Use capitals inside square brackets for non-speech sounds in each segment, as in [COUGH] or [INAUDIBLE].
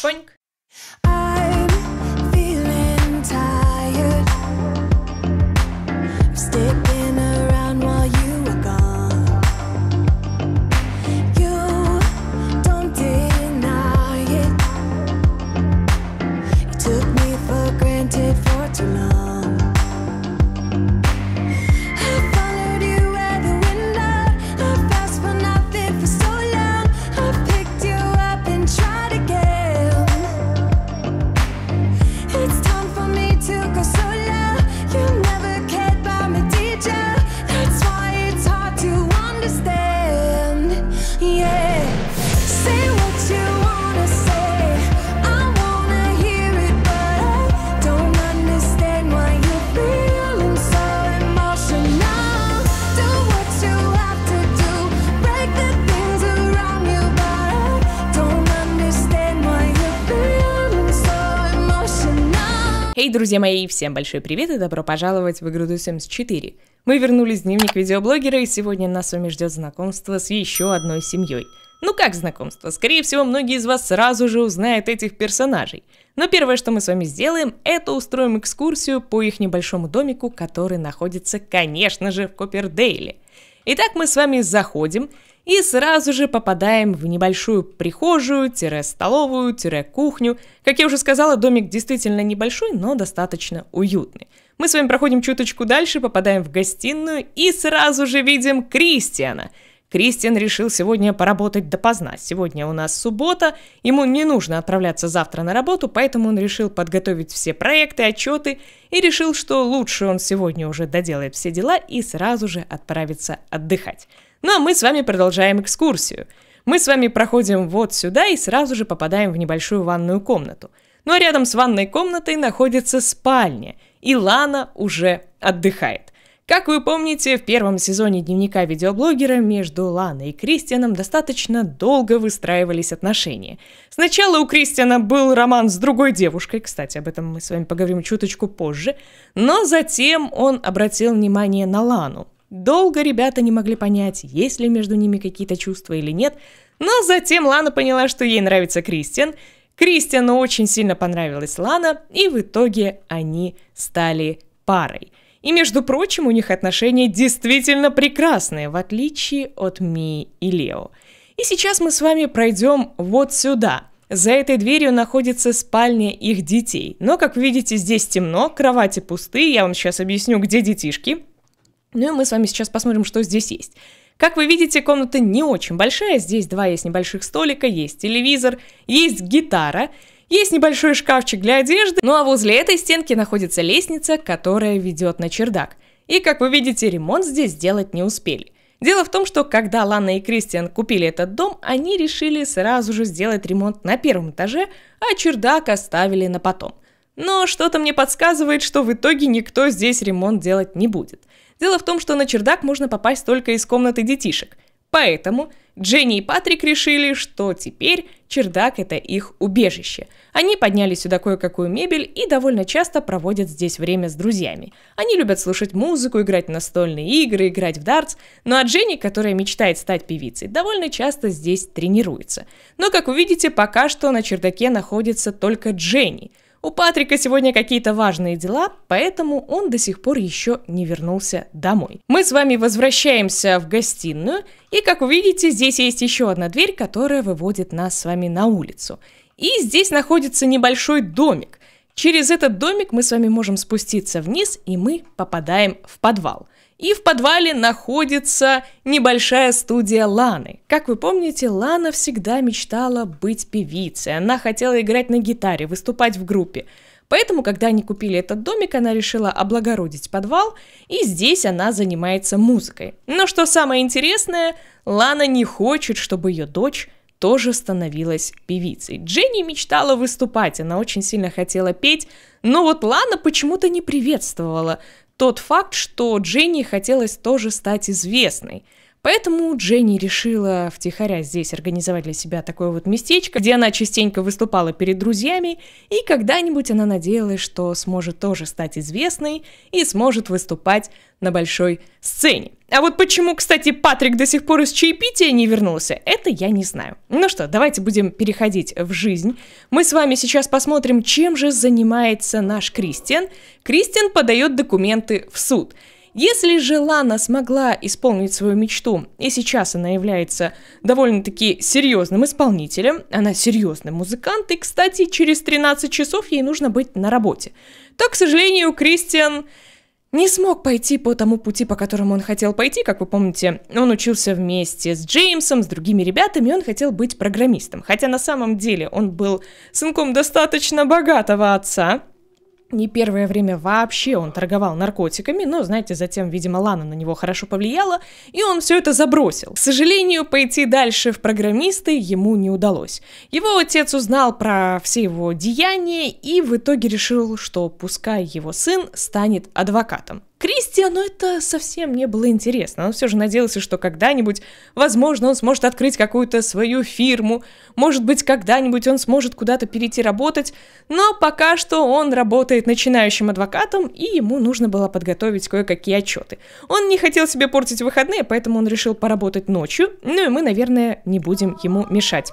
Boink. Эй, друзья мои, всем большой привет и добро пожаловать в игру The 4. Мы вернулись в дневник видеоблогера, и сегодня нас с вами ждет знакомство с еще одной семьей. Ну как знакомство? Скорее всего, многие из вас сразу же узнают этих персонажей. Но первое, что мы с вами сделаем, это устроим экскурсию по их небольшому домику, который находится, конечно же, в Копердейле – Итак, мы с вами заходим и сразу же попадаем в небольшую прихожую-столовую-кухню. Как я уже сказала, домик действительно небольшой, но достаточно уютный. Мы с вами проходим чуточку дальше, попадаем в гостиную и сразу же видим Кристиана – Кристиан решил сегодня поработать допоздна. Сегодня у нас суббота, ему не нужно отправляться завтра на работу, поэтому он решил подготовить все проекты, отчеты и решил, что лучше он сегодня уже доделает все дела и сразу же отправится отдыхать. Ну а мы с вами продолжаем экскурсию. Мы с вами проходим вот сюда и сразу же попадаем в небольшую ванную комнату. Ну а рядом с ванной комнатой находится спальня, и Лана уже отдыхает – как вы помните, в первом сезоне дневника видеоблогера между Ланой и Кристианом достаточно долго выстраивались отношения. Сначала у Кристиана был роман с другой девушкой, кстати, об этом мы с вами поговорим чуточку позже, но затем он обратил внимание на Лану. Долго ребята не могли понять, есть ли между ними какие-то чувства или нет, но затем Лана поняла, что ей нравится Кристиан, Кристиану очень сильно понравилась Лана, и в итоге они стали парой – и, между прочим, у них отношения действительно прекрасные, в отличие от Ми и Лео. И сейчас мы с вами пройдем вот сюда. За этой дверью находится спальня их детей. Но, как видите, здесь темно, кровати пустые, я вам сейчас объясню, где детишки. Ну и мы с вами сейчас посмотрим, что здесь есть. Как вы видите, комната не очень большая, здесь два есть небольших столика, есть телевизор, есть гитара – есть небольшой шкафчик для одежды, ну а возле этой стенки находится лестница, которая ведет на чердак. И, как вы видите, ремонт здесь сделать не успели. Дело в том, что когда Лана и Кристиан купили этот дом, они решили сразу же сделать ремонт на первом этаже, а чердак оставили на потом. Но что-то мне подсказывает, что в итоге никто здесь ремонт делать не будет. Дело в том, что на чердак можно попасть только из комнаты детишек – Поэтому Дженни и Патрик решили, что теперь чердак – это их убежище. Они подняли сюда кое-какую мебель и довольно часто проводят здесь время с друзьями. Они любят слушать музыку, играть в настольные игры, играть в дартс, ну а Дженни, которая мечтает стать певицей, довольно часто здесь тренируется. Но, как вы видите, пока что на чердаке находится только Дженни. У Патрика сегодня какие-то важные дела, поэтому он до сих пор еще не вернулся домой. Мы с вами возвращаемся в гостиную, и, как вы видите, здесь есть еще одна дверь, которая выводит нас с вами на улицу. И здесь находится небольшой домик. Через этот домик мы с вами можем спуститься вниз, и мы попадаем в подвал – и в подвале находится небольшая студия Ланы. Как вы помните, Лана всегда мечтала быть певицей. Она хотела играть на гитаре, выступать в группе. Поэтому, когда они купили этот домик, она решила облагородить подвал, и здесь она занимается музыкой. Но что самое интересное, Лана не хочет, чтобы ее дочь тоже становилась певицей. Дженни мечтала выступать, она очень сильно хотела петь, но вот Лана почему-то не приветствовала тот факт, что Дженни хотелось тоже стать известной. Поэтому Дженни решила втихаря здесь организовать для себя такое вот местечко, где она частенько выступала перед друзьями, и когда-нибудь она надеялась, что сможет тоже стать известной и сможет выступать на большой сцене. А вот почему, кстати, Патрик до сих пор из чаепития не вернулся, это я не знаю. Ну что, давайте будем переходить в жизнь. Мы с вами сейчас посмотрим, чем же занимается наш Кристиан. Кристиан подает документы в суд. Если же Лана смогла исполнить свою мечту, и сейчас она является довольно-таки серьезным исполнителем, она серьезный музыкант, и, кстати, через 13 часов ей нужно быть на работе, то, к сожалению, Кристиан не смог пойти по тому пути, по которому он хотел пойти. Как вы помните, он учился вместе с Джеймсом, с другими ребятами, и он хотел быть программистом. Хотя на самом деле он был сынком достаточно богатого отца, не первое время вообще он торговал наркотиками, но, знаете, затем, видимо, Лана на него хорошо повлияла, и он все это забросил. К сожалению, пойти дальше в программисты ему не удалось. Его отец узнал про все его деяния и в итоге решил, что пускай его сын станет адвокатом. Кристиану это совсем не было интересно. Он все же надеялся, что когда-нибудь, возможно, он сможет открыть какую-то свою фирму, может быть, когда-нибудь он сможет куда-то перейти работать, но пока что он работает начинающим адвокатом, и ему нужно было подготовить кое-какие отчеты. Он не хотел себе портить выходные, поэтому он решил поработать ночью, ну и мы, наверное, не будем ему мешать.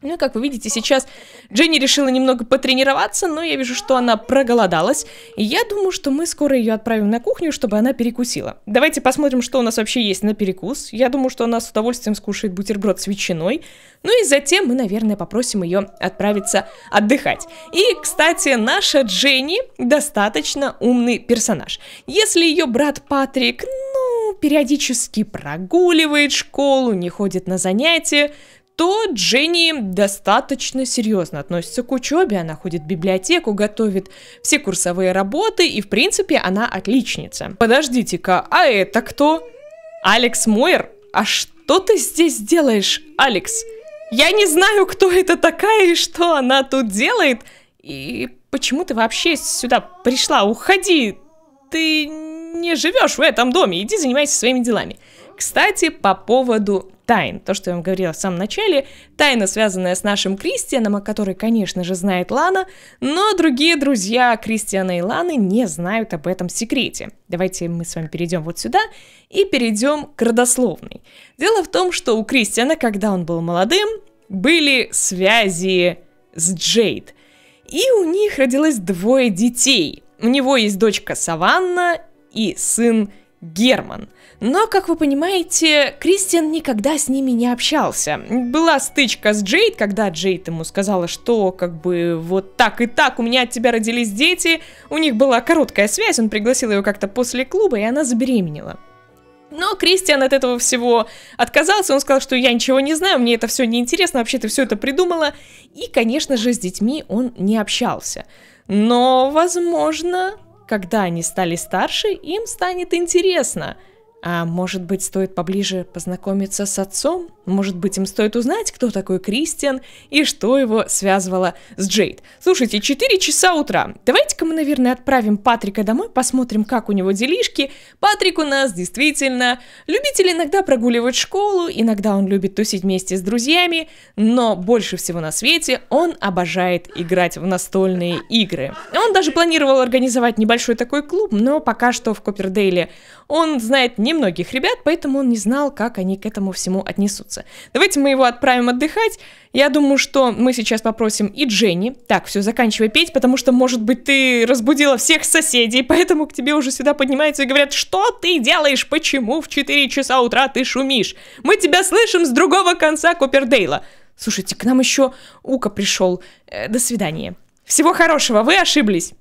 Ну и как вы видите, сейчас Дженни решила немного потренироваться, но я вижу, что она проголодалась. И я думаю, что мы скоро ее отправим на кухню, чтобы она перекусила. Давайте посмотрим, что у нас вообще есть на перекус. Я думаю, что она с удовольствием скушает бутерброд с ветчиной. Ну и затем мы, наверное, попросим ее отправиться отдыхать. И, кстати, наша Дженни достаточно умный персонаж. Если ее брат Патрик, ну, периодически прогуливает школу, не ходит на занятия, то Дженни достаточно серьезно относится к учебе, она ходит в библиотеку, готовит все курсовые работы, и в принципе она отличница. Подождите-ка, а это кто? Алекс Мойер? А что ты здесь делаешь, Алекс? Я не знаю, кто это такая и что она тут делает, и почему ты вообще сюда пришла? Уходи! Ты не живешь в этом доме, иди занимайся своими делами. Кстати, по поводу тайн. То, что я вам говорила в самом начале, тайна, связанная с нашим Кристианом, о которой, конечно же, знает Лана, но другие друзья Кристиана и Ланы не знают об этом секрете. Давайте мы с вами перейдем вот сюда и перейдем к родословной. Дело в том, что у Кристиана, когда он был молодым, были связи с Джейд. И у них родилось двое детей. У него есть дочка Саванна и сын Герман. Но, как вы понимаете, Кристиан никогда с ними не общался. Была стычка с Джейд, когда Джейд ему сказала, что как бы вот так и так у меня от тебя родились дети. У них была короткая связь, он пригласил ее как-то после клуба, и она забеременела. Но Кристиан от этого всего отказался, он сказал, что я ничего не знаю, мне это все не интересно, вообще ты все это придумала. И, конечно же, с детьми он не общался. Но, возможно, когда они стали старше, им станет интересно. А может быть, стоит поближе познакомиться с отцом? Может быть, им стоит узнать, кто такой Кристиан и что его связывало с Джейд. Слушайте, 4 часа утра. Давайте-ка мы, наверное, отправим Патрика домой, посмотрим, как у него делишки. Патрик у нас действительно любитель иногда прогуливать школу, иногда он любит тусить вместе с друзьями, но больше всего на свете он обожает играть в настольные игры. Он даже планировал организовать небольшой такой клуб, но пока что в Копердейле он знает немногих ребят, поэтому он не знал, как они к этому всему отнесутся вернется. Давайте мы его отправим отдыхать. Я думаю, что мы сейчас попросим и Дженни. Так, все, заканчивай петь, потому что, может быть, ты разбудила всех соседей, поэтому к тебе уже сюда поднимаются и говорят, что ты делаешь, почему в 4 часа утра ты шумишь? Мы тебя слышим с другого конца Купердейла. Слушайте, к нам еще Ука пришел. Э, до свидания. Всего хорошего, вы ошиблись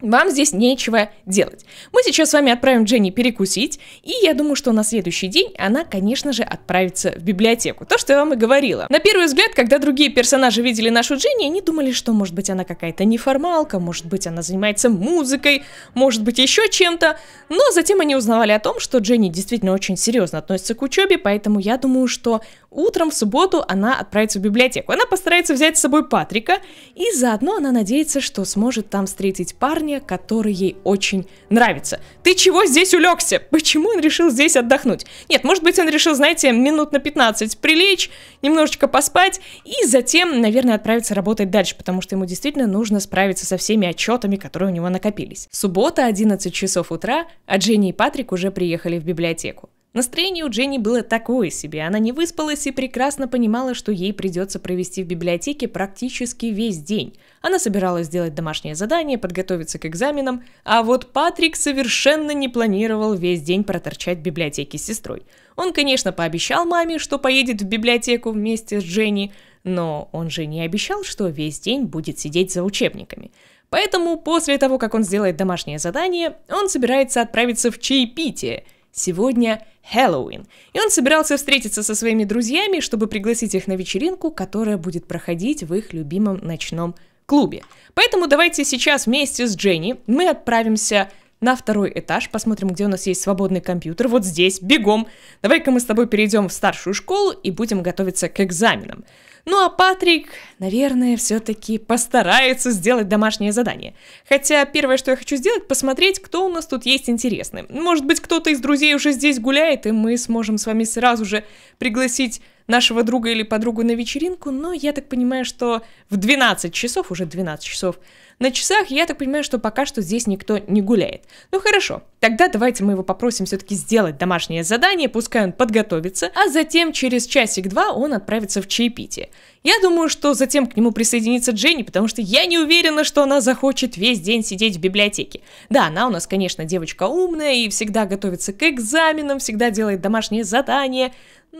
вам здесь нечего делать. Мы сейчас с вами отправим Дженни перекусить, и я думаю, что на следующий день она, конечно же, отправится в библиотеку. То, что я вам и говорила. На первый взгляд, когда другие персонажи видели нашу Дженни, они думали, что, может быть, она какая-то неформалка, может быть, она занимается музыкой, может быть, еще чем-то. Но затем они узнавали о том, что Дженни действительно очень серьезно относится к учебе, поэтому я думаю, что Утром в субботу она отправится в библиотеку. Она постарается взять с собой Патрика, и заодно она надеется, что сможет там встретить парня, который ей очень нравится. Ты чего здесь улегся? Почему он решил здесь отдохнуть? Нет, может быть, он решил, знаете, минут на 15 прилечь, немножечко поспать, и затем, наверное, отправиться работать дальше, потому что ему действительно нужно справиться со всеми отчетами, которые у него накопились. Суббота, 11 часов утра, а Дженни и Патрик уже приехали в библиотеку. Настроение у Дженни было такое себе, она не выспалась и прекрасно понимала, что ей придется провести в библиотеке практически весь день. Она собиралась сделать домашнее задание, подготовиться к экзаменам, а вот Патрик совершенно не планировал весь день проторчать в библиотеке с сестрой. Он, конечно, пообещал маме, что поедет в библиотеку вместе с Дженни, но он же не обещал, что весь день будет сидеть за учебниками. Поэтому после того, как он сделает домашнее задание, он собирается отправиться в чаепитие – Сегодня Хэллоуин, и он собирался встретиться со своими друзьями, чтобы пригласить их на вечеринку, которая будет проходить в их любимом ночном клубе. Поэтому давайте сейчас вместе с Дженни мы отправимся на второй этаж, посмотрим, где у нас есть свободный компьютер, вот здесь, бегом. Давай-ка мы с тобой перейдем в старшую школу и будем готовиться к экзаменам. Ну а Патрик, наверное, все-таки постарается сделать домашнее задание. Хотя первое, что я хочу сделать, посмотреть, кто у нас тут есть интересный. Может быть, кто-то из друзей уже здесь гуляет, и мы сможем с вами сразу же пригласить нашего друга или подругу на вечеринку, но я так понимаю, что в 12 часов, уже 12 часов, на часах я так понимаю, что пока что здесь никто не гуляет. Ну хорошо, тогда давайте мы его попросим все-таки сделать домашнее задание, пускай он подготовится, а затем через часик-два он отправится в чаепитие. Я думаю, что затем к нему присоединится Дженни, потому что я не уверена, что она захочет весь день сидеть в библиотеке. Да, она у нас, конечно, девочка умная и всегда готовится к экзаменам, всегда делает домашние задания,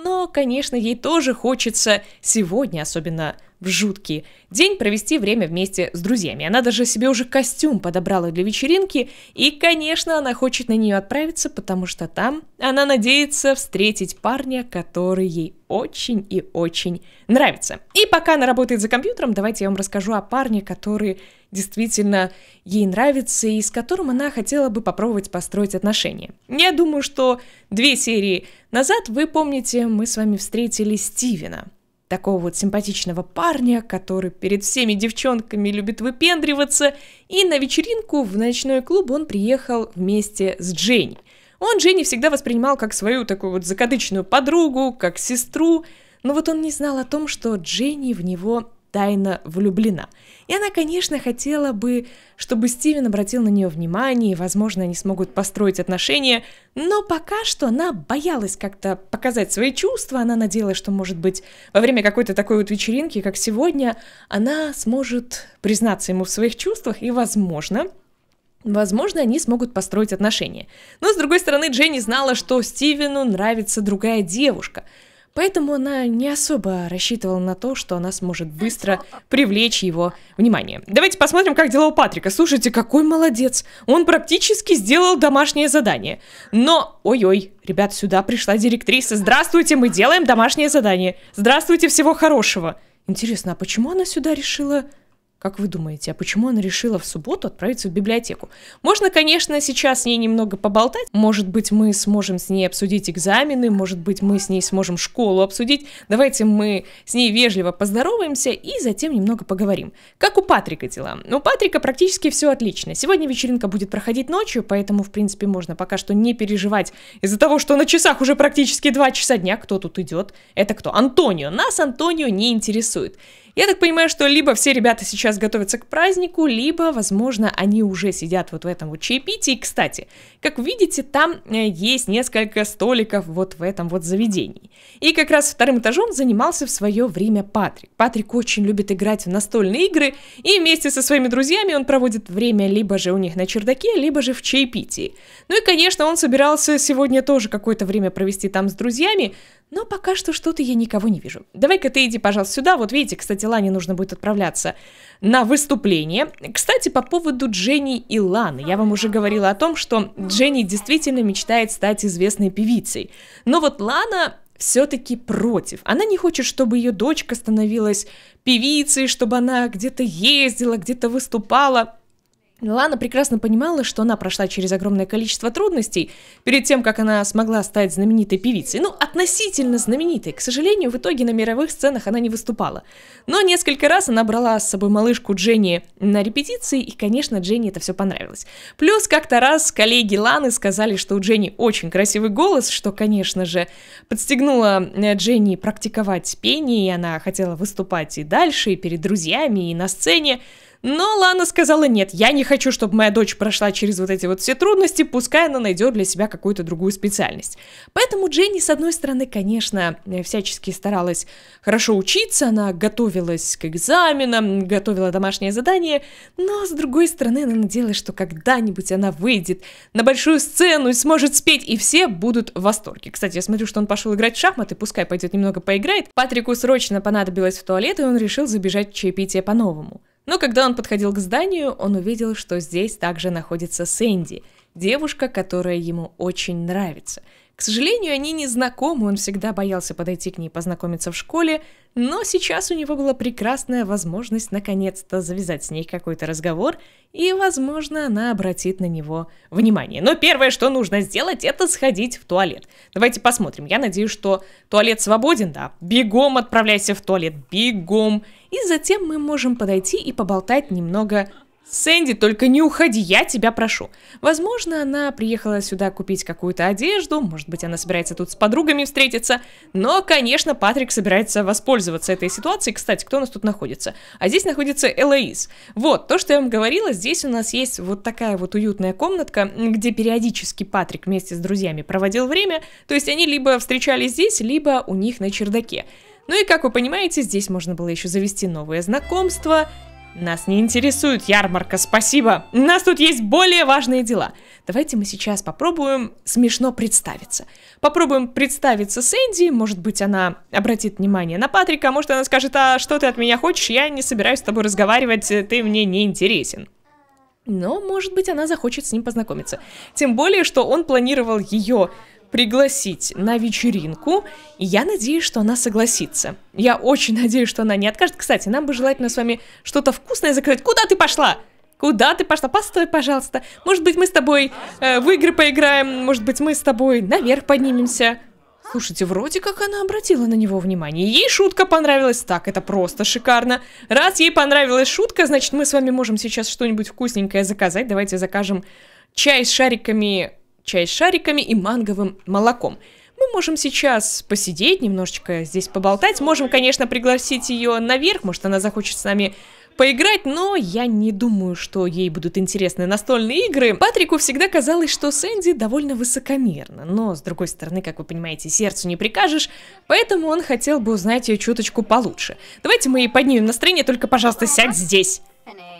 но, конечно, ей тоже хочется сегодня, особенно в жуткий день, провести время вместе с друзьями. Она даже себе уже костюм подобрала для вечеринки, и, конечно, она хочет на нее отправиться, потому что там она надеется встретить парня, который ей очень и очень нравится. И пока она работает за компьютером, давайте я вам расскажу о парне, который действительно ей нравится и с которым она хотела бы попробовать построить отношения. Я думаю, что две серии назад, вы помните, мы с вами встретили Стивена, такого вот симпатичного парня, который перед всеми девчонками любит выпендриваться, и на вечеринку в ночной клуб он приехал вместе с Дженни. Он Дженни всегда воспринимал как свою такую вот закадычную подругу, как сестру, но вот он не знал о том, что Дженни в него тайно влюблена. И она, конечно, хотела бы, чтобы Стивен обратил на нее внимание, и, возможно, они смогут построить отношения, но пока что она боялась как-то показать свои чувства, она надеялась, что, может быть, во время какой-то такой вот вечеринки, как сегодня, она сможет признаться ему в своих чувствах, и, возможно, Возможно, они смогут построить отношения. Но, с другой стороны, Дженни знала, что Стивену нравится другая девушка – Поэтому она не особо рассчитывала на то, что она сможет быстро привлечь его внимание. Давайте посмотрим, как дела у Патрика. Слушайте, какой молодец. Он практически сделал домашнее задание. Но, ой-ой, ребят, сюда пришла директриса. Здравствуйте, мы делаем домашнее задание. Здравствуйте, всего хорошего. Интересно, а почему она сюда решила как вы думаете, а почему она решила в субботу отправиться в библиотеку? Можно, конечно, сейчас с ней немного поболтать. Может быть, мы сможем с ней обсудить экзамены, может быть, мы с ней сможем школу обсудить. Давайте мы с ней вежливо поздороваемся и затем немного поговорим. Как у Патрика дела? У Патрика практически все отлично. Сегодня вечеринка будет проходить ночью, поэтому, в принципе, можно пока что не переживать из-за того, что на часах уже практически 2 часа дня. Кто тут идет? Это кто? Антонио. Нас Антонио не интересует. Я так понимаю, что либо все ребята сейчас готовятся к празднику, либо, возможно, они уже сидят вот в этом вот чаепитии. Кстати, как видите, там э, есть несколько столиков вот в этом вот заведении. И как раз вторым этажом занимался в свое время Патрик. Патрик очень любит играть в настольные игры, и вместе со своими друзьями он проводит время либо же у них на чердаке, либо же в чаепитии. Ну и, конечно, он собирался сегодня тоже какое-то время провести там с друзьями, но пока что что-то я никого не вижу. Давай-ка ты иди, пожалуйста, сюда. Вот видите, кстати, Лане нужно будет отправляться на выступление. Кстати, по поводу Дженни и Ланы. Я вам уже говорила о том, что Дженни действительно мечтает стать известной певицей. Но вот Лана все-таки против. Она не хочет, чтобы ее дочка становилась певицей, чтобы она где-то ездила, где-то выступала. Лана прекрасно понимала, что она прошла через огромное количество трудностей перед тем, как она смогла стать знаменитой певицей. Ну, относительно знаменитой. К сожалению, в итоге на мировых сценах она не выступала. Но несколько раз она брала с собой малышку Дженни на репетиции, и, конечно, Дженни это все понравилось. Плюс как-то раз коллеги Ланы сказали, что у Дженни очень красивый голос, что, конечно же, подстегнуло э, Дженни практиковать пение, и она хотела выступать и дальше, и перед друзьями, и на сцене. Но Лана сказала, нет, я не хочу, чтобы моя дочь прошла через вот эти вот все трудности, пускай она найдет для себя какую-то другую специальность. Поэтому Дженни, с одной стороны, конечно, э, всячески старалась хорошо учиться, она готовилась к экзаменам, готовила домашнее задание, но, с другой стороны, она надеялась, что когда-нибудь она выйдет на большую сцену и сможет спеть, и все будут в восторге. Кстати, я смотрю, что он пошел играть в шахматы, пускай пойдет немного поиграет. Патрику срочно понадобилось в туалет, и он решил забежать в чаепитие по-новому. Но когда он подходил к зданию, он увидел, что здесь также находится Сэнди, девушка, которая ему очень нравится. К сожалению, они не знакомы, он всегда боялся подойти к ней познакомиться в школе, но сейчас у него была прекрасная возможность наконец-то завязать с ней какой-то разговор, и, возможно, она обратит на него внимание. Но первое, что нужно сделать, это сходить в туалет. Давайте посмотрим. Я надеюсь, что туалет свободен, да? Бегом отправляйся в туалет, бегом. И затем мы можем подойти и поболтать немного Сэнди, только не уходи, я тебя прошу. Возможно, она приехала сюда купить какую-то одежду, может быть, она собирается тут с подругами встретиться, но, конечно, Патрик собирается воспользоваться этой ситуацией. Кстати, кто у нас тут находится? А здесь находится Элоиз. Вот, то, что я вам говорила, здесь у нас есть вот такая вот уютная комнатка, где периодически Патрик вместе с друзьями проводил время, то есть они либо встречались здесь, либо у них на чердаке. Ну и, как вы понимаете, здесь можно было еще завести новые знакомства, нас не интересует ярмарка, спасибо. У нас тут есть более важные дела. Давайте мы сейчас попробуем смешно представиться. Попробуем представиться с Энди, может быть, она обратит внимание на Патрика, может, она скажет, а что ты от меня хочешь, я не собираюсь с тобой разговаривать, ты мне не интересен. Но, может быть, она захочет с ним познакомиться. Тем более, что он планировал ее пригласить на вечеринку, и я надеюсь, что она согласится. Я очень [LAUGHS] надеюсь, что она не откажет. Кстати, нам бы желательно с вами что-то вкусное заказать. Куда ты пошла? Куда ты пошла? Постой, пожалуйста. Может быть, мы с тобой э, в игры поиграем, может быть, мы с тобой наверх поднимемся. Слушайте, вроде как она обратила на него внимание. Ей шутка понравилась. Так, это просто шикарно. Раз ей понравилась шутка, значит, мы с вами можем сейчас что-нибудь вкусненькое заказать. Давайте закажем чай с шариками чай с шариками и манговым молоком. Мы можем сейчас посидеть немножечко, здесь поболтать. Можем, конечно, пригласить ее наверх, может, она захочет с нами поиграть, но я не думаю, что ей будут интересны настольные игры. Патрику всегда казалось, что Сэнди довольно высокомерна, но, с другой стороны, как вы понимаете, сердцу не прикажешь, поэтому он хотел бы узнать ее чуточку получше. Давайте мы ей поднимем настроение, только, пожалуйста, сядь здесь.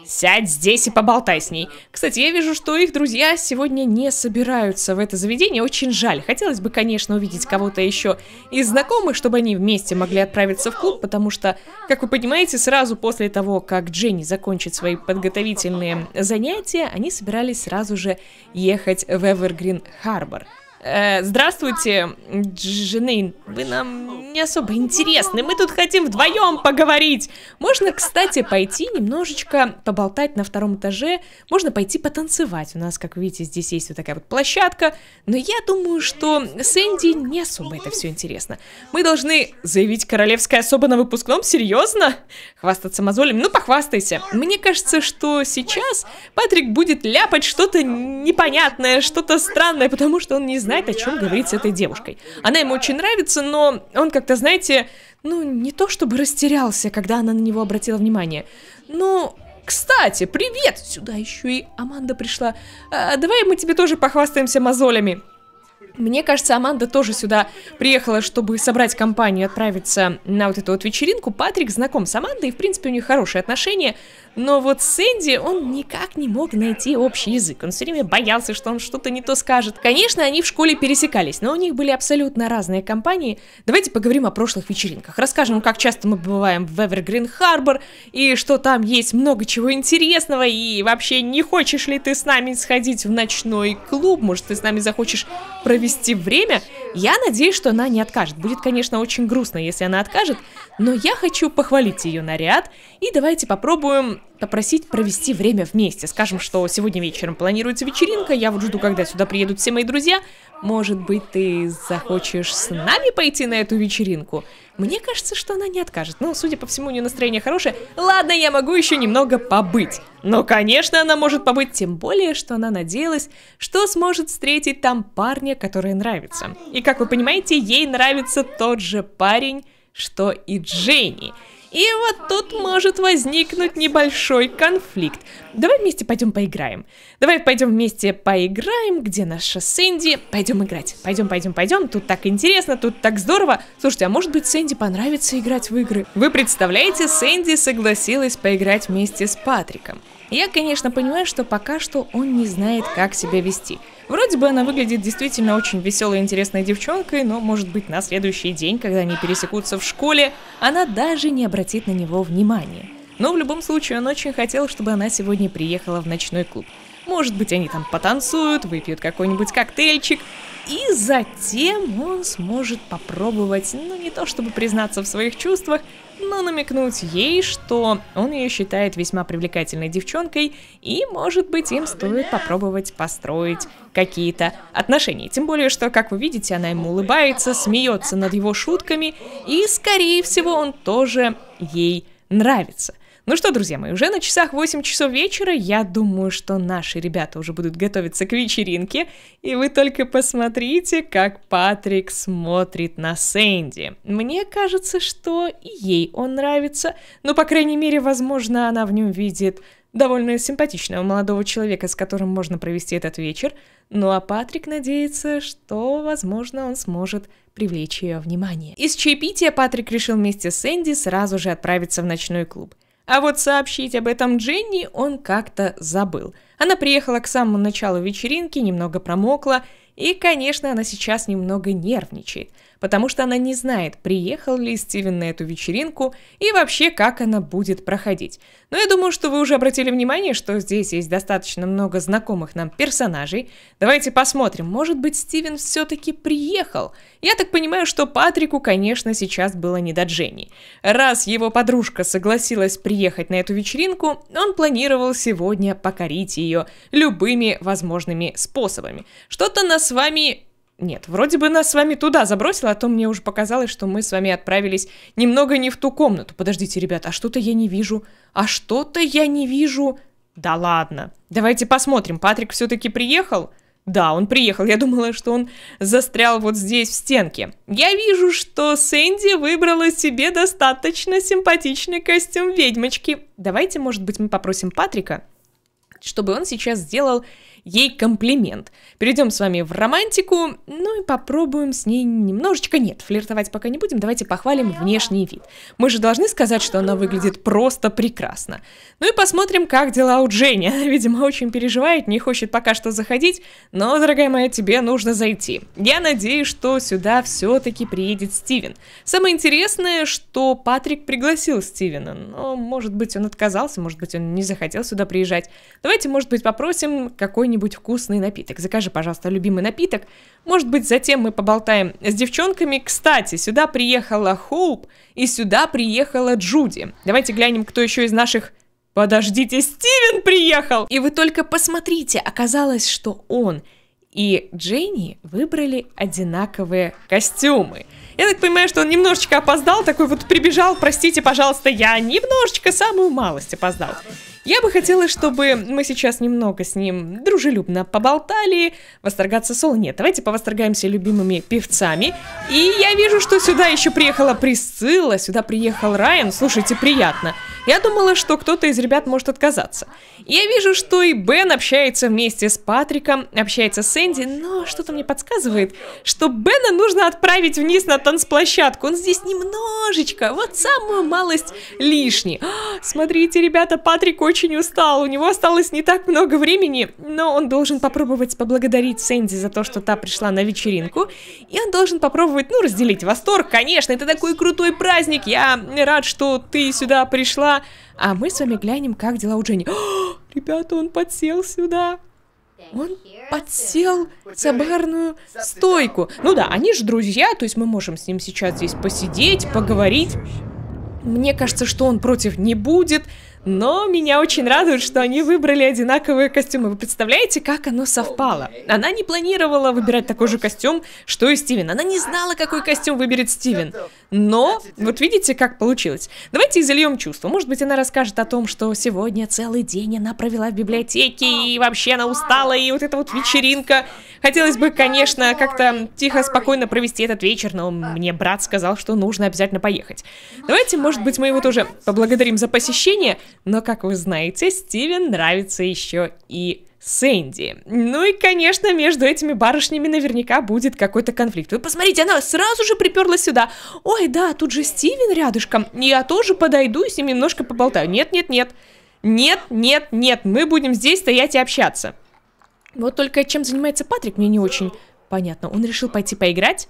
Сядь здесь и поболтай с ней. Кстати, я вижу, что их друзья сегодня не собираются в это заведение. Очень жаль. Хотелось бы, конечно, увидеть кого-то еще из знакомых, чтобы они вместе могли отправиться в клуб, потому что, как вы понимаете, сразу после того, как Дженни закончит свои подготовительные занятия, они собирались сразу же ехать в Эвергрин Харбор. Э, здравствуйте, жены, Вы нам не особо интересны. Мы тут хотим вдвоем поговорить. Можно, кстати, пойти немножечко поболтать на втором этаже. Можно пойти потанцевать. У нас, как видите, здесь есть вот такая вот площадка. Но я думаю, что Сэнди не особо это все интересно. Мы должны заявить королевское особо на выпускном? Серьезно? Хвастаться мозолями? Ну, похвастайся. Мне кажется, что сейчас Патрик будет ляпать что-то непонятное, что-то странное, потому что он не знает знает, о чем говорит с этой девушкой. Она ему очень нравится, но он как-то, знаете, ну, не то чтобы растерялся, когда она на него обратила внимание. Ну, кстати, привет! Сюда еще и Аманда пришла. А, давай мы тебе тоже похвастаемся мозолями. Мне кажется, Аманда тоже сюда приехала, чтобы собрать компанию и отправиться на вот эту вот вечеринку. Патрик знаком с Амандой, и, в принципе, у них хорошие отношения. Но вот с Энди он никак не мог найти общий язык. Он все время боялся, что он что-то не то скажет. Конечно, они в школе пересекались, но у них были абсолютно разные компании. Давайте поговорим о прошлых вечеринках. Расскажем, как часто мы бываем в Эвергрин Харбор, и что там есть много чего интересного, и вообще не хочешь ли ты с нами сходить в ночной клуб? Может, ты с нами захочешь провести провести время, я надеюсь, что она не откажет. Будет, конечно, очень грустно, если она откажет, но я хочу похвалить ее наряд, и давайте попробуем попросить провести время вместе. Скажем, что сегодня вечером планируется вечеринка, я вот жду, когда сюда приедут все мои друзья, может быть, ты захочешь с нами пойти на эту вечеринку? Мне кажется, что она не откажет. Ну, судя по всему, у нее настроение хорошее. Ладно, я могу еще немного побыть. Но, конечно, она может побыть, тем более, что она надеялась, что сможет встретить там парня, который нравится. И, как вы понимаете, ей нравится тот же парень, что и Дженни. И вот тут может возникнуть небольшой конфликт. Давай вместе пойдем поиграем. Давай пойдем вместе поиграем, где наша Сэнди. Пойдем играть. Пойдем, пойдем, пойдем. Тут так интересно, тут так здорово. Слушайте, а может быть Сэнди понравится играть в игры? Вы представляете, Сэнди согласилась поиграть вместе с Патриком. Я, конечно, понимаю, что пока что он не знает, как себя вести. Вроде бы она выглядит действительно очень веселой и интересной девчонкой, но, может быть, на следующий день, когда они пересекутся в школе, она даже не обратит на него внимания. Но в любом случае он очень хотел, чтобы она сегодня приехала в ночной клуб. Может быть, они там потанцуют, выпьют какой-нибудь коктейльчик. И затем он сможет попробовать, ну не то чтобы признаться в своих чувствах, но намекнуть ей, что он ее считает весьма привлекательной девчонкой, и, может быть, им стоит попробовать построить какие-то отношения. Тем более, что, как вы видите, она ему улыбается, смеется над его шутками, и, скорее всего, он тоже ей нравится. Ну что, друзья мои, уже на часах 8 часов вечера. Я думаю, что наши ребята уже будут готовиться к вечеринке. И вы только посмотрите, как Патрик смотрит на Сэнди. Мне кажется, что ей он нравится. но ну, по крайней мере, возможно, она в нем видит довольно симпатичного молодого человека, с которым можно провести этот вечер. Ну а Патрик надеется, что, возможно, он сможет привлечь ее внимание. Из чаепития Патрик решил вместе с Сэнди сразу же отправиться в ночной клуб – а вот сообщить об этом Дженни он как-то забыл. Она приехала к самому началу вечеринки, немного промокла, и, конечно, она сейчас немного нервничает – потому что она не знает, приехал ли Стивен на эту вечеринку и вообще как она будет проходить. Но я думаю, что вы уже обратили внимание, что здесь есть достаточно много знакомых нам персонажей. Давайте посмотрим, может быть Стивен все-таки приехал. Я так понимаю, что Патрику, конечно, сейчас было не до Дженни. Раз его подружка согласилась приехать на эту вечеринку, он планировал сегодня покорить ее любыми возможными способами. Что-то нас с вами нет, вроде бы нас с вами туда забросило, а то мне уже показалось, что мы с вами отправились немного не в ту комнату. Подождите, ребят, а что-то я не вижу. А что-то я не вижу. Да ладно. Давайте посмотрим, Патрик все-таки приехал? Да, он приехал. Я думала, что он застрял вот здесь, в стенке. Я вижу, что Сэнди выбрала себе достаточно симпатичный костюм ведьмочки. Давайте, может быть, мы попросим Патрика, чтобы он сейчас сделал ей комплимент. Перейдем с вами в романтику, ну и попробуем с ней немножечко... Нет, флиртовать пока не будем, давайте похвалим внешний вид. Мы же должны сказать, что она выглядит просто прекрасно. Ну и посмотрим, как дела у Дженни. Она, видимо, очень переживает, не хочет пока что заходить, но, дорогая моя, тебе нужно зайти. Я надеюсь, что сюда все-таки приедет Стивен. Самое интересное, что Патрик пригласил Стивена, но, может быть, он отказался, может быть, он не захотел сюда приезжать. Давайте, может быть, попросим какой-нибудь какой-нибудь вкусный напиток. Закажи, пожалуйста, любимый напиток. Может быть, затем мы поболтаем с девчонками. Кстати, сюда приехала Хоуп и сюда приехала Джуди. Давайте глянем, кто еще из наших «Подождите, Стивен приехал!» И вы только посмотрите, оказалось, что он и Дженни выбрали одинаковые костюмы. Я так понимаю, что он немножечко опоздал, такой вот прибежал, простите, пожалуйста, я немножечко самую малость опоздал. Я бы хотела, чтобы мы сейчас немного с ним дружелюбно поболтали. Восторгаться соло нет. Давайте повосторгаемся любимыми певцами. И я вижу, что сюда еще приехала Присцилла, сюда приехал Райан. Слушайте, приятно. Я думала, что кто-то из ребят может отказаться. Я вижу, что и Бен общается вместе с Патриком, общается с Энди, но что-то мне подсказывает, что Бена нужно отправить вниз на танцплощадку. Он здесь немножечко, вот самую малость лишний. О, а, смотрите, ребята, Патрик очень очень устал, у него осталось не так много времени, но он должен попробовать поблагодарить Сэнди за то, что та пришла на вечеринку, и он должен попробовать, ну, разделить восторг, конечно, это такой крутой праздник, я рад, что ты сюда пришла, а мы с вами глянем, как дела у Дженни. О, [GASPS] ребята, он подсел сюда. Он подсел за барную стойку. Ну да, они же друзья, то есть мы можем с ним сейчас здесь посидеть, поговорить. Мне кажется, что он против не будет. Но меня очень радует, что они выбрали одинаковые костюмы. Вы представляете, как оно совпало? Она не планировала выбирать такой же костюм, что и Стивен. Она не знала, какой костюм выберет Стивен. Но вот видите, как получилось. Давайте изольем чувство. Может быть, она расскажет о том, что сегодня целый день она провела в библиотеке, и вообще она устала, и вот эта вот вечеринка. А, Хотелось бы, конечно, как-то тихо, спокойно провести этот вечер, но мне брат сказал, что нужно обязательно поехать. Ну, Давайте, может быть, мы его тоже поблагодарим за посещение, но, как вы знаете, Стивен нравится еще и Сэнди. Ну и, конечно, между этими барышнями наверняка будет какой-то конфликт. Вы посмотрите, она сразу же приперла сюда. Ой, да, тут же Стивен рядышком. Я тоже подойду и с ним немножко поболтаю. Нет, нет, нет. Нет, нет, нет. Мы будем здесь стоять и общаться. Вот только чем занимается Патрик, мне не очень понятно. Он решил пойти поиграть?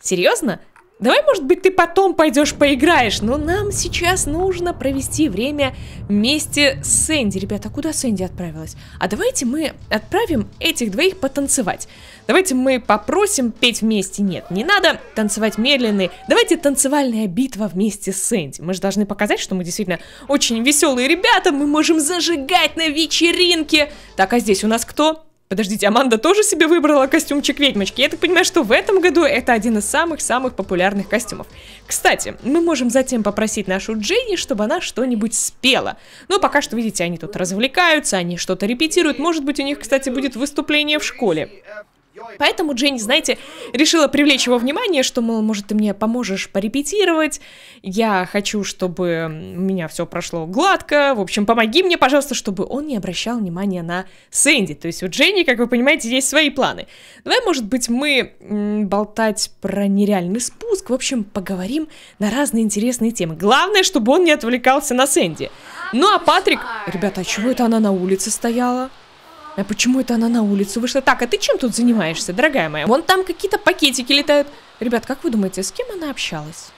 Серьезно? Давай, может быть, ты потом пойдешь поиграешь, но нам сейчас нужно провести время вместе с Сэнди. Ребята, а куда Сэнди отправилась? А давайте мы отправим этих двоих потанцевать. Давайте мы попросим петь вместе. Нет, не надо танцевать медленный. Давайте танцевальная битва вместе с Сэнди. Мы же должны показать, что мы действительно очень веселые ребята. Мы можем зажигать на вечеринке. Так, а здесь у нас кто? Подождите, Аманда тоже себе выбрала костюмчик ведьмочки. Я так понимаю, что в этом году это один из самых-самых популярных костюмов. Кстати, мы можем затем попросить нашу Дженни, чтобы она что-нибудь спела. Но пока что, видите, они тут развлекаются, они что-то репетируют. Может быть, у них, кстати, будет выступление в школе. Поэтому Дженни, знаете, решила привлечь его внимание, что, мол, может, ты мне поможешь порепетировать, я хочу, чтобы у меня все прошло гладко, в общем, помоги мне, пожалуйста, чтобы он не обращал внимания на Сэнди. То есть у Дженни, как вы понимаете, есть свои планы. Давай, может быть, мы м, болтать про нереальный спуск, в общем, поговорим на разные интересные темы. Главное, чтобы он не отвлекался на Сэнди. Ну а Патрик... Ребята, а чего это она на улице стояла? А почему это она на улицу вышла? Так, а ты чем тут занимаешься, дорогая моя? Вон там какие-то пакетики летают. Ребят, как вы думаете, с кем она общалась?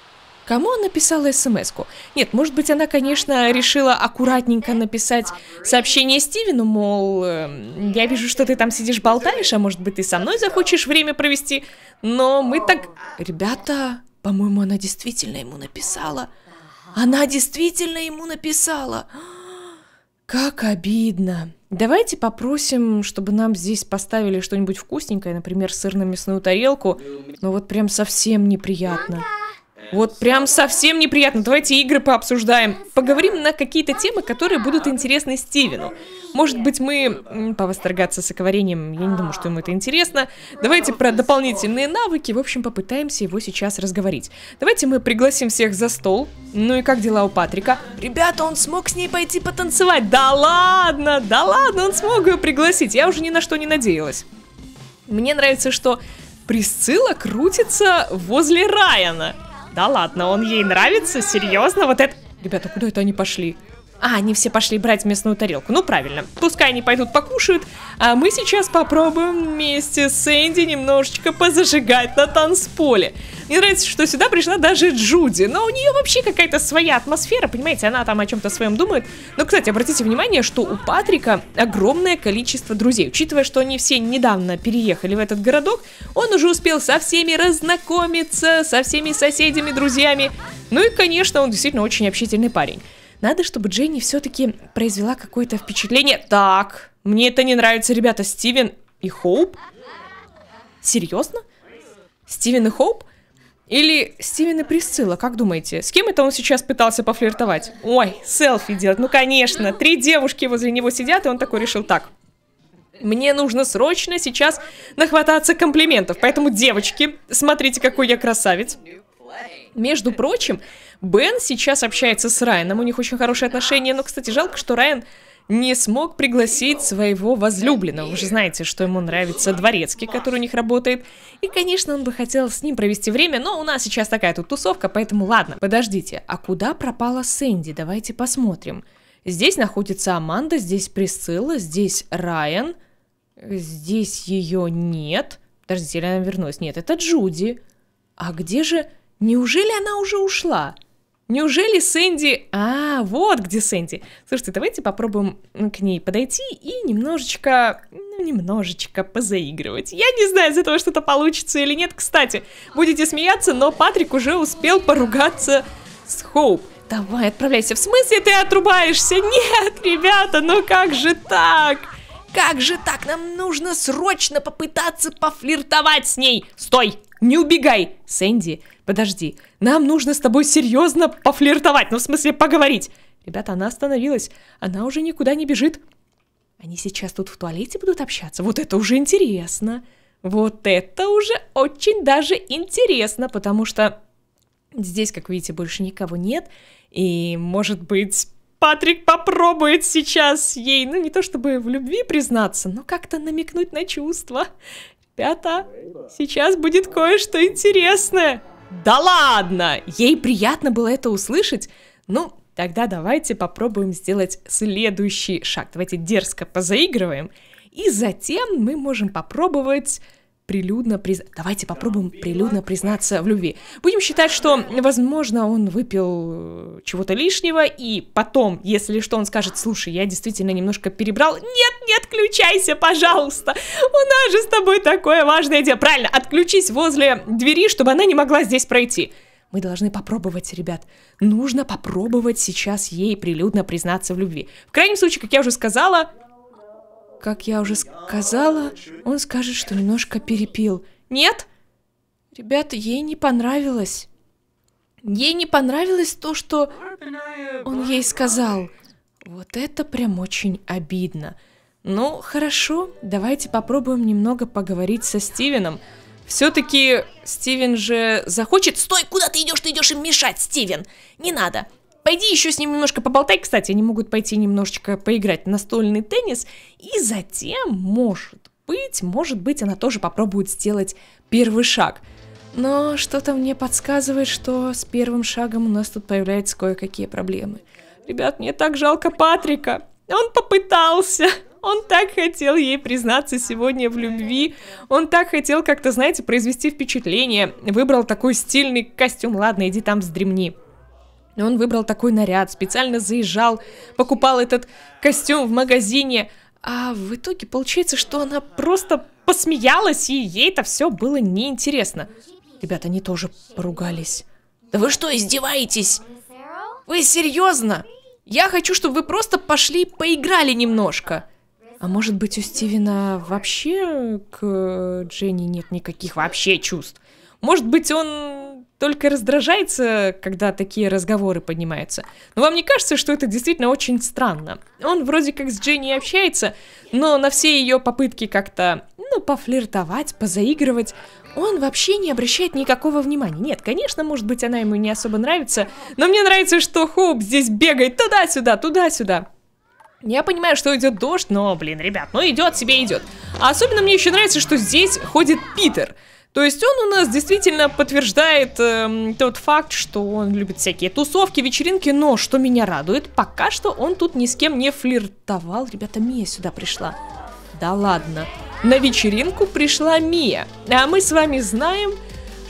Кому она писала смс -ку? Нет, может быть, она, конечно, решила аккуратненько написать сообщение Стивену, мол, эм, я вижу, что ты там сидишь болтаешь, а может быть, ты со мной захочешь время провести, но мы так... Ребята, по-моему, она действительно ему написала. Она действительно ему написала. Как обидно. Давайте попросим, чтобы нам здесь поставили что-нибудь вкусненькое, например, сырно-мясную тарелку. Ну, Но вот прям совсем неприятно. Вот прям совсем неприятно. Давайте игры пообсуждаем. Поговорим на какие-то темы, которые будут интересны Стивену. Может быть, мы повосторгаться с оковарением, я не думаю, что ему это интересно. Давайте про дополнительные навыки, в общем, попытаемся его сейчас разговорить. Давайте мы пригласим всех за стол. Ну и как дела у Патрика? Ребята, он смог с ней пойти потанцевать. Да ладно, да ладно, он смог ее пригласить. Я уже ни на что не надеялась. Мне нравится, что Присцилла крутится возле Райана. Да ладно, он ей нравится? Серьезно? Вот это... Ребята, куда это они пошли? А, они все пошли брать мясную тарелку. Ну, правильно. Пускай они пойдут покушают, а мы сейчас попробуем вместе с Энди немножечко позажигать на танцполе. Мне нравится, что сюда пришла даже Джуди, но у нее вообще какая-то своя атмосфера, понимаете, она там о чем-то своем думает. Но, кстати, обратите внимание, что у Патрика огромное количество друзей. Учитывая, что они все недавно переехали в этот городок, он уже успел со всеми разнакомиться, со всеми соседями, друзьями. Ну и, конечно, он действительно очень общительный парень. Надо, чтобы Дженни все-таки произвела какое-то впечатление. Так, мне это не нравится, ребята, Стивен и Хоуп. Серьезно? Стивен и Хоуп? Или Стивен и Присцилла, как думаете? С кем это он сейчас пытался пофлиртовать? Ой, селфи делать, ну конечно. Три девушки возле него сидят, и он такой решил так. Мне нужно срочно сейчас нахвататься комплиментов, поэтому, девочки, смотрите, какой я красавец. Между э, прочим, Бен сейчас общается с Райаном, у них очень хорошие отношения, но, кстати, жалко, что Райан не смог пригласить своего возлюбленного. Вы же знаете, что ему нравится дворецкий, который у них работает. И, конечно, он бы хотел с ним провести время, но у нас сейчас такая тут тусовка, поэтому ладно. Подождите, а куда пропала Сэнди? Давайте посмотрим. Здесь находится Аманда, здесь Присцилла, здесь Райан. Здесь ее нет. Подождите, или она вернулась? Нет, это Джуди. А где же... Неужели она уже ушла? Неужели Сэнди... А, вот где Сэнди. Слушайте, давайте попробуем к ней подойти и немножечко, ну, немножечко позаигрывать. Я не знаю, из этого что-то получится или нет. Кстати, будете смеяться, но Патрик уже успел поругаться с Хоуп. Давай, отправляйся. В смысле ты отрубаешься? Нет, ребята, ну как же так? Как же так? Нам нужно срочно попытаться пофлиртовать с ней. Стой, не убегай. Сэнди подожди, нам нужно с тобой серьезно пофлиртовать, ну в смысле поговорить. Ребята, она остановилась, она уже никуда не бежит. Они сейчас тут в туалете будут общаться, вот это уже интересно. Вот это уже очень даже интересно, потому что здесь, как видите, больше никого нет. И, может быть, Патрик попробует сейчас ей, ну не то чтобы в любви признаться, но как-то намекнуть на чувства. Ребята, сейчас будет кое-что интересное. Да ладно! Ей приятно было это услышать. Ну, тогда давайте попробуем сделать следующий шаг. Давайте дерзко позаигрываем. И затем мы можем попробовать прилюдно приз... Давайте попробуем прилюдно признаться в любви. Будем считать, что, возможно, он выпил э, чего-то лишнего, и потом, если что, он скажет, слушай, я действительно немножко перебрал. Нет, не отключайся, пожалуйста. У нас же с тобой такое важное дело. Правильно, отключись возле двери, чтобы она не могла здесь пройти. Мы должны попробовать, ребят. Нужно попробовать сейчас ей прилюдно признаться в любви. В крайнем случае, как я уже сказала, как я уже сказала, он скажет, что немножко перепил. Нет? Ребята, ей не понравилось. Ей не понравилось то, что он ей сказал. Вот это прям очень обидно. Ну, хорошо, давайте попробуем немного поговорить со Стивеном. Все-таки Стивен же захочет... Стой, куда ты идешь? Ты идешь им мешать, Стивен! Не надо! Пойди еще с ним немножко поболтай. Кстати, они могут пойти немножечко поиграть в настольный теннис. И затем, может быть, может быть, она тоже попробует сделать первый шаг. Но что-то мне подсказывает, что с первым шагом у нас тут появляются кое-какие проблемы. Ребят, мне так жалко Патрика. Он попытался. Он так хотел ей признаться сегодня в любви. Он так хотел как-то, знаете, произвести впечатление. Выбрал такой стильный костюм. Ладно, иди там вздремни. Он выбрал такой наряд, специально заезжал, покупал этот костюм в магазине. А в итоге получается, что она просто посмеялась, и ей это все было неинтересно. Ребята, они тоже поругались. Да вы что, издеваетесь? Вы серьезно? Я хочу, чтобы вы просто пошли поиграли немножко. А может быть у Стивена вообще к э, Дженни нет никаких вообще чувств? Может быть он только раздражается, когда такие разговоры поднимаются. Но вам не кажется, что это действительно очень странно? Он вроде как с Дженни общается, но на все ее попытки как-то, ну, пофлиртовать, позаигрывать, он вообще не обращает никакого внимания. Нет, конечно, может быть, она ему не особо нравится, но мне нравится, что Хоуп здесь бегает туда-сюда, туда-сюда. Я понимаю, что идет дождь, но, блин, ребят, ну идет себе идет. А особенно мне еще нравится, что здесь ходит Питер. То есть он у нас действительно подтверждает э, тот факт, что он любит всякие тусовки, вечеринки, но что меня радует, пока что он тут ни с кем не флиртовал. Ребята, Мия сюда пришла. Да ладно. На вечеринку пришла Мия. А мы с вами знаем,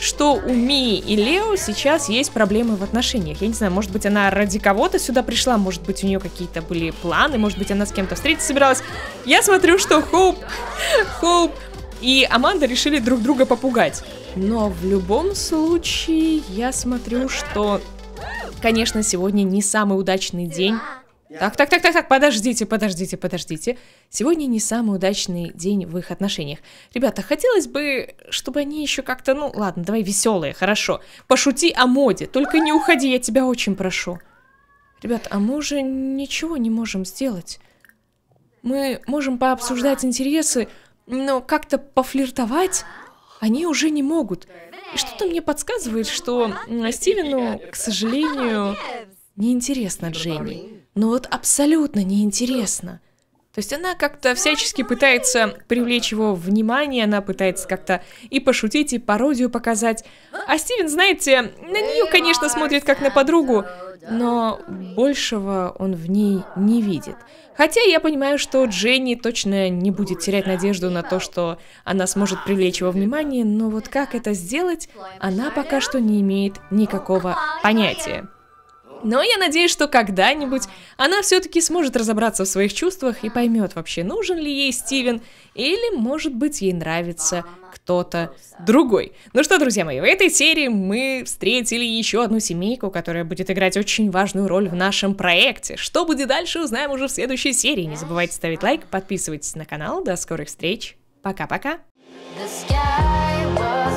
что у Мии и Лео сейчас есть проблемы в отношениях. Я не знаю, может быть, она ради кого-то сюда пришла, может быть, у нее какие-то были планы, может быть, она с кем-то встретиться собиралась. Я смотрю, что Хоуп, Хоуп и Аманда решили друг друга попугать. Но в любом случае, я смотрю, что, конечно, сегодня не самый удачный день. Так, так, так, так, так, подождите, подождите, подождите. Сегодня не самый удачный день в их отношениях. Ребята, хотелось бы, чтобы они еще как-то, ну ладно, давай веселые, хорошо. Пошути о моде, только не уходи, я тебя очень прошу. Ребят, а мы уже ничего не можем сделать. Мы можем пообсуждать интересы, но как-то пофлиртовать они уже не могут. И что-то мне подсказывает, что Стивену, к сожалению, неинтересна Дженни. Но ну вот абсолютно неинтересно. интересно. То есть она как-то всячески пытается привлечь его внимание, она пытается как-то и пошутить, и пародию показать. А Стивен, знаете, на нее, конечно, смотрит как на подругу, но большего он в ней не видит. Хотя я понимаю, что Дженни точно не будет терять надежду на то, что она сможет привлечь его внимание, но вот как это сделать, она пока что не имеет никакого понятия. Но я надеюсь, что когда-нибудь она все-таки сможет разобраться в своих чувствах и поймет вообще, нужен ли ей Стивен, или, может быть, ей нравится кто-то другой. Ну что, друзья мои, в этой серии мы встретили еще одну семейку, которая будет играть очень важную роль в нашем проекте. Что будет дальше, узнаем уже в следующей серии. Не забывайте ставить лайк, подписывайтесь на канал. До скорых встреч. Пока-пока. The sky was